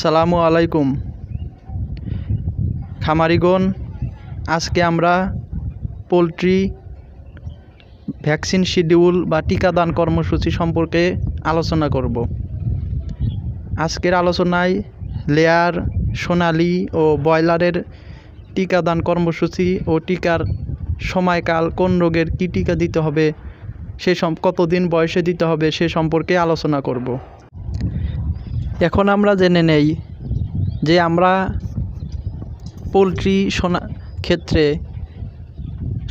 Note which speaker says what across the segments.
Speaker 1: সালামু আলাইকুম খামারিগণ আজকে আমরা পোলট্রি ভ্যাকসিন শিডিউল বা টিকাদান কর্মসূচি সম্পর্কে আলোচনা করব আজকের আলোচনায় লেয়ার সোনালি ও ব্রয়লারের টিকাদান কর্মসূচি ও টিকার সময়কাল কোন রোগের কী টিকা দিতে হবে সে কতদিন বয়সে দিতে হবে সে সম্পর্কে আলোচনা করব এখন আমরা জেনে নেই যে আমরা পোলট্রি সোনা ক্ষেত্রে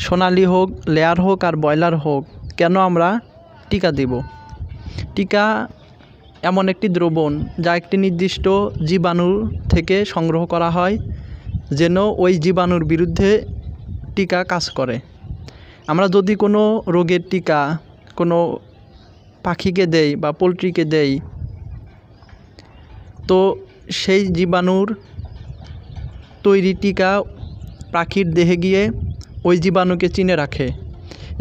Speaker 1: সোনালি হোক লেয়ার হোক আর ব্রয়লার হোক কেন আমরা টিকা দিব টিকা এমন একটি দ্রবণ যা একটি নির্দিষ্ট জীবাণুর থেকে সংগ্রহ করা হয় যেন ওই জীবাণুর বিরুদ্ধে টিকা কাজ করে আমরা যদি কোনো রোগের টিকা কোনো পাখিকে দেই বা পোলট্রিকে দেই তো সেই জীবাণুর তৈরি টিকা পাখির দেহে গিয়ে ওই জীবাণুকে চিনে রাখে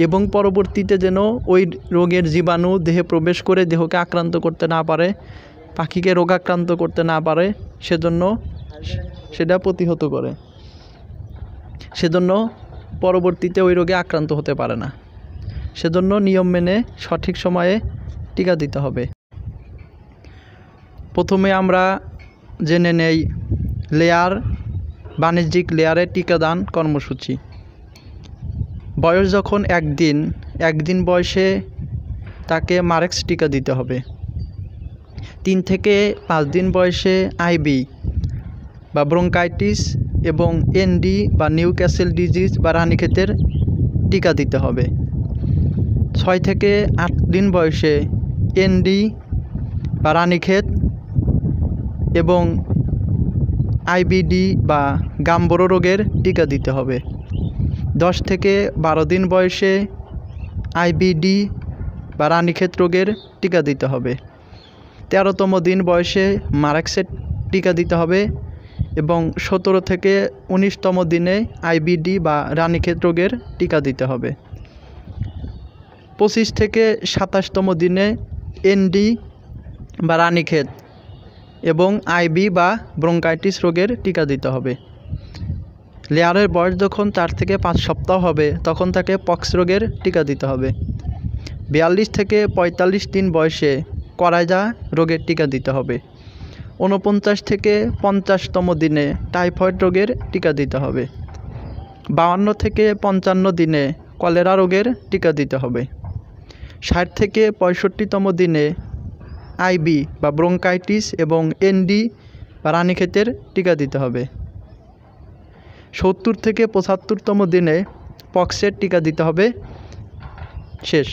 Speaker 1: এবং পরবর্তীতে যেন ওই রোগের জীবাণু দেহে প্রবেশ করে দেহকে আক্রান্ত করতে না পারে পাখিকে রোগাক্রান্ত করতে না পারে সেজন্য সেটা প্রতিহত করে সেজন্য পরবর্তীতে ওই রোগে আক্রান্ত হতে পারে না সেজন্য নিয়ম মেনে সঠিক সময়ে টিকা দিতে হবে প্রথমে আমরা জেনে নেই লেয়ার বাণিজ্যিক লেয়ারে টিকাদান কর্মসূচি বয়স যখন একদিন একদিন বয়সে তাকে মারেক্স টিকা দিতে হবে তিন থেকে পাঁচ দিন বয়সে আইবি বা ব্রঙ্কাইটিস এবং এনডি বা নিউ ক্যাসেল ডিজিজ বা রানীক্ষেতের টিকা দিতে হবে ছয় থেকে আট দিন বয়সে এনডি বা রানীক্ষেত এবং আইবিডি বা গাম্বরো রোগের টিকা দিতে হবে দশ থেকে বারো দিন বয়সে আইবিডি বা রানীক্ষেত রোগের টিকা দিতে হবে তেরোতম দিন বয়সে মারাক্সের টিকা দিতে হবে এবং সতেরো থেকে উনিশতম দিনে আইবিডি বা রানীক্ষেত রোগের টিকা দিতে হবে পঁচিশ থেকে সাতাশতম দিনে এনডি বা রানীক্ষেত এবং আইবি বা ব্রঙ্কাইটিস রোগের টিকা দিতে হবে লেয়ারের বয়স যখন চার থেকে পাঁচ সপ্তাহ হবে তখন তাকে পক্স রোগের টিকা দিতে হবে বিয়াল্লিশ থেকে ৪৫ দিন বয়সে করাইজা রোগের টিকা দিতে হবে উনপঞ্চাশ থেকে পঞ্চাশতম দিনে টাইফয়েড রোগের টিকা দিতে হবে বাউান্ন থেকে পঞ্চান্ন দিনে কলেরা রোগের টিকা দিতে হবে ষাট থেকে পঁয়ষট্টিতম দিনে আইবি বা ব্রঙ্কাইটিস এবং এনডি বা রানীক্ষেতের টিকা দিতে হবে সত্তর থেকে পঁচাত্তরতম দিনে পক্সের টিকা দিতে হবে শেষ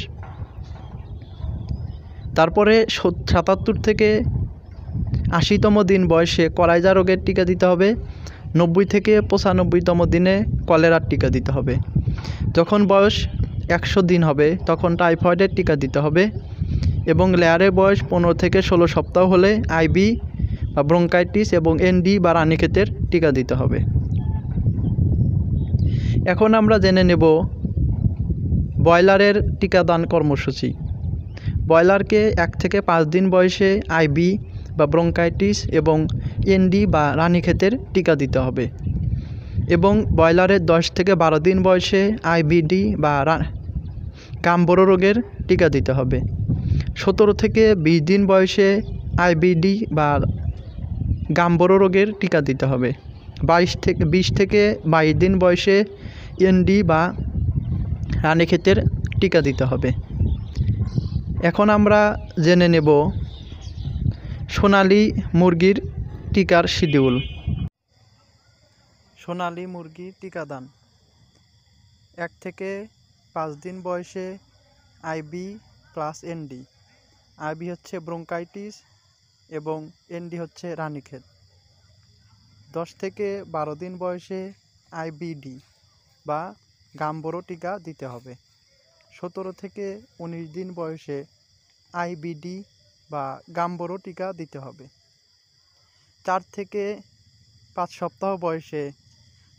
Speaker 1: তারপরে সাতাত্তর থেকে আশিতম দিন বয়সে কলাইজা রোগের টিকা দিতে হবে নব্বই থেকে পঁচানব্বইতম দিনে কলেরার টিকা দিতে হবে যখন বয়স একশো দিন হবে তখন টাইফয়েডের টিকা দিতে হবে এবং লেয়ারের বয়স পনেরো থেকে ষোলো সপ্তাহ হলে আইবি বা ব্রঙ্কাইটিস এবং এনডি বা রানীক্ষেতের টিকা দিতে হবে এখন আমরা জেনে নেব ব্রয়লারের টিকাদান কর্মসূচি ব্রয়লারকে এক থেকে পাঁচ দিন বয়সে আইবি বা ব্রঙ্কাইটিস এবং এনডি বা রানীক্ষেতের টিকা দিতে হবে এবং ব্রয়লারের দশ থেকে বারো দিন বয়সে আইবিডি বা কাম্বর রোগের টিকা দিতে হবে সতেরো থেকে বিশ দিন বয়সে আইবিডি বা গাম্বরো রোগের টিকা দিতে হবে বাইশ থেকে বিশ থেকে বাইশ দিন বয়সে এনডি বা রানীক্ষেতের টিকা দিতে হবে এখন আমরা জেনে নেব সোনালি মুরগির টিকার শিডিউল সোনালি মুরগি টিকাদান এক থেকে পাঁচ দিন বয়সে আইবি প্লাস এনডি আইবি হচ্ছে ব্রঙ্কাইটিস এবং এনডি হচ্ছে রানীক্ষেত দশ থেকে বারো দিন বয়সে আইবিডি বা গাম্বরো টিকা দিতে হবে সতেরো থেকে উনিশ দিন বয়সে আইবিডি বা গাম্বরো টিকা দিতে হবে চার থেকে পাঁচ সপ্তাহ বয়সে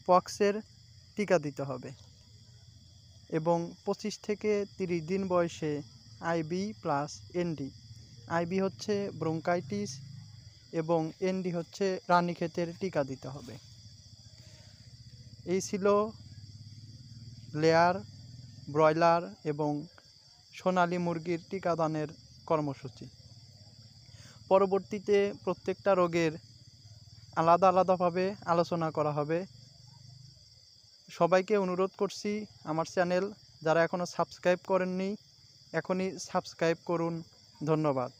Speaker 1: পক্সের টিকা দিতে হবে এবং পঁচিশ থেকে তিরিশ দিন বয়সে আইবি প্লাস এনডি আইবি হচ্ছে ব্রোঙ্কাইটিস এবং এনডি হচ্ছে রানীক্ষেতের টিকা দিতে হবে এই ছিল লেয়ার ব্রয়লার এবং সোনালি মুরগির টিকাদানের কর্মসূচি পরবর্তীতে প্রত্যেকটা রোগের আলাদা আলাদাভাবে আলোচনা করা হবে সবাইকে অনুরোধ করছি আমার চ্যানেল যারা এখনও সাবস্ক্রাইব করেননি এখনই সাবস্ক্রাইব করুন ধন্যবাদ